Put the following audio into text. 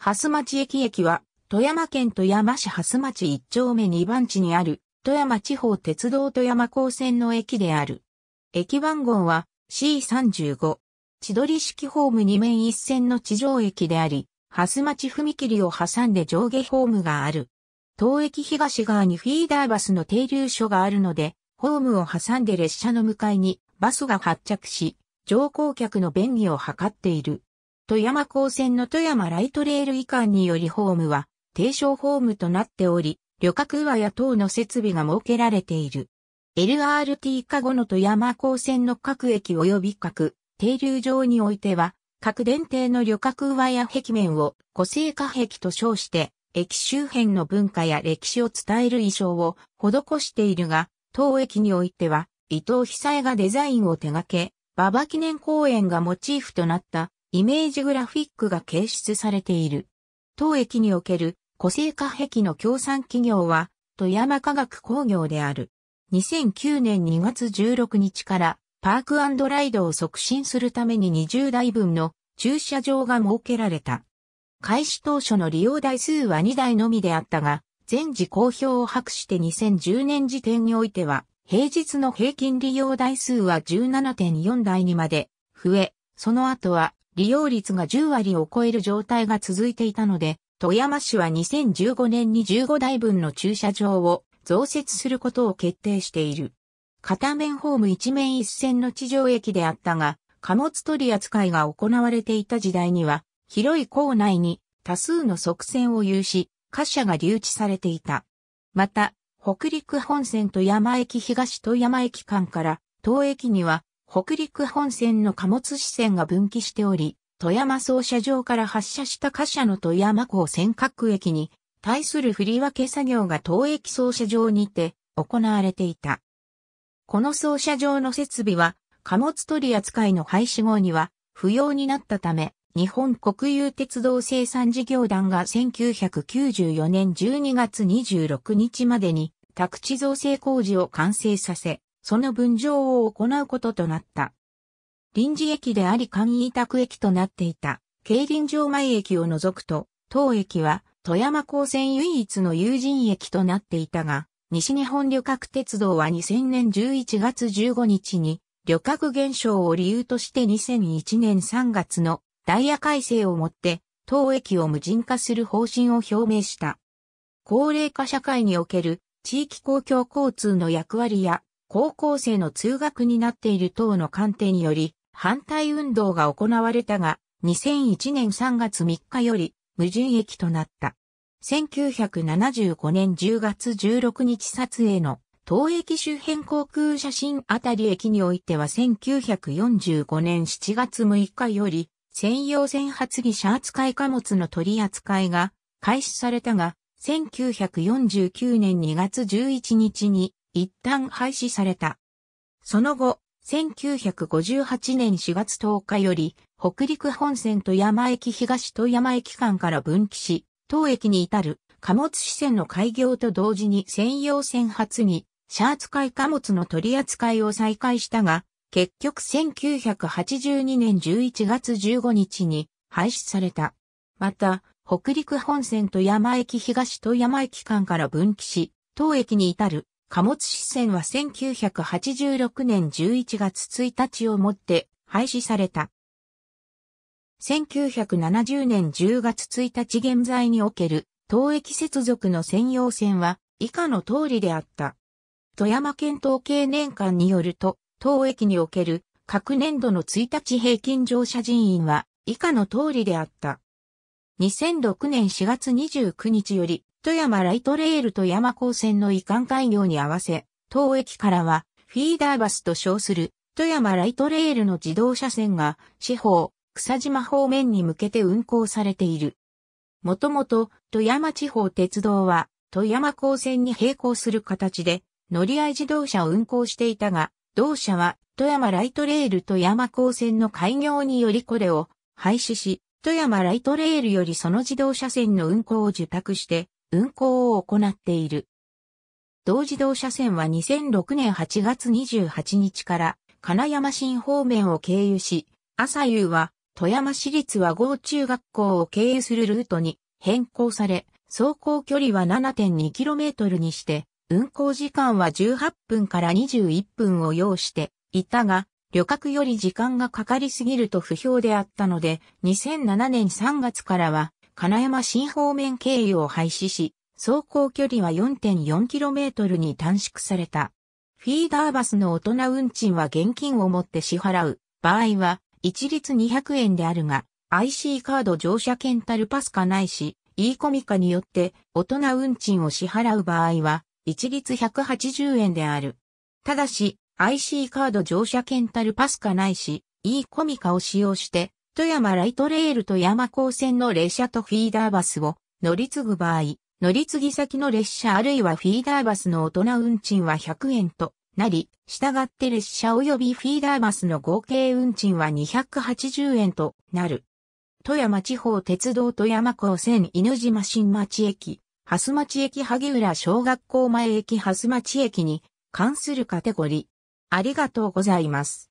蓮町駅駅は、富山県富山市蓮町1丁目2番地にある、富山地方鉄道富山高線の駅である。駅番号は C35。千鳥式ホーム2面一線の地上駅であり、蓮町踏切を挟んで上下ホームがある。当駅東側にフィーダーバスの停留所があるので、ホームを挟んで列車の向かいにバスが発着し、乗降客の便宜を図っている。富山高専の富山ライトレール移管によりホームは、低床ホームとなっており、旅客和や等の設備が設けられている。LRT 化後の富山高専の各駅及び各停留場においては、各電停の旅客和や壁面を個性化壁と称して、駅周辺の文化や歴史を伝える衣装を施しているが、当駅においては、伊藤久恵がデザインを手掛け、馬場記念公園がモチーフとなったイメージグラフィックが掲出されている。当駅における個性化壁の協賛企業は、富山科学工業である。2009年2月16日から、パークライドを促進するために20台分の駐車場が設けられた。開始当初の利用台数は2台のみであったが、全時公表を博して2010年時点においては、平日の平均利用台数は17.4台にまで増え、その後は利用率が10割を超える状態が続いていたので、富山市は2015年に15台分の駐車場を増設することを決定している。片面ホーム一面一線の地上駅であったが、貨物取り扱いが行われていた時代には、広い構内に多数の側線を有し、貨車が留置されていた。また、北陸本線と山駅東と山駅間から、当駅には北陸本線の貨物支線が分岐しており、富山総車場から発車した貨車の富山港尖閣駅に対する振り分け作業が当駅総車場にて行われていた。この総車場の設備は貨物取扱いの廃止後には不要になったため、日本国有鉄道生産事業団が1994年12月26日までに宅地造成工事を完成させ、その分譲を行うこととなった。臨時駅であり簡易委託駅となっていた、競輪場前駅を除くと、当駅は富山高専唯一の有人駅となっていたが、西日本旅客鉄道は2000年11月15日に、旅客減少を理由として2001年3月のダイヤ改正をもって、当駅を無人化する方針を表明した。高齢化社会における地域公共交通の役割や高校生の通学になっている等の鑑定により、反対運動が行われたが、2001年3月3日より無人駅となった。1975年10月16日撮影の当駅周辺航空写真あたり駅においては1945年7月6日より専用船発技者扱い貨物の取り扱いが開始されたが1949年2月11日に一旦廃止された。その後、1958年4月10日より、北陸本線と山駅東と山駅間から分岐し、当駅に至る貨物支線の開業と同時に専用線発に、シャー使い貨物の取り扱いを再開したが、結局1982年11月15日に廃止された。また、北陸本線と山駅東と山駅間から分岐し、当駅に至る貨物支線は1986年11月1日をもって廃止された。1970年10月1日現在における当駅接続の専用線は以下の通りであった。富山県統計年間によると、当駅における各年度の1日平均乗車人員は以下の通りであった。2006年4月29日より富山ライトレール富山高専の移管開業に合わせ、当駅からはフィーダーバスと称する富山ライトレールの自動車線が四方、草島方面に向けて運行されている。もともと富山地方鉄道は富山高専に並行する形で乗り合い自動車を運行していたが、同社は富山ライトレール富山高専の開業によりこれを廃止し、富山ライトレールよりその自動車線の運行を受託して、運行を行っている。同自動車線は2006年8月28日から金山新方面を経由し、朝夕は富山市立和合中学校を経由するルートに変更され、走行距離は 7.2km にして、運行時間は18分から21分を要していたが、旅客より時間がかかりすぎると不評であったので、2007年3月からは金山新方面経由を廃止し、走行距離は 4.4km に短縮された。フィーダーバスの大人運賃は現金を持って支払う場合は一律200円であるが IC カード乗車券タルパスかないし e コミカによって大人運賃を支払う場合は一律180円である。ただし IC カード乗車券タルパスかないし e コミカを使用して富山ライトレール富山高線の列車とフィーダーバスを乗り継ぐ場合、乗り継ぎ先の列車あるいはフィーダーバスの大人運賃は100円となり、従って列車及びフィーダーバスの合計運賃は280円となる。富山地方鉄道富山高線犬島新町駅、蓮町駅萩浦小学校前駅蓮町駅に関するカテゴリー。ありがとうございます。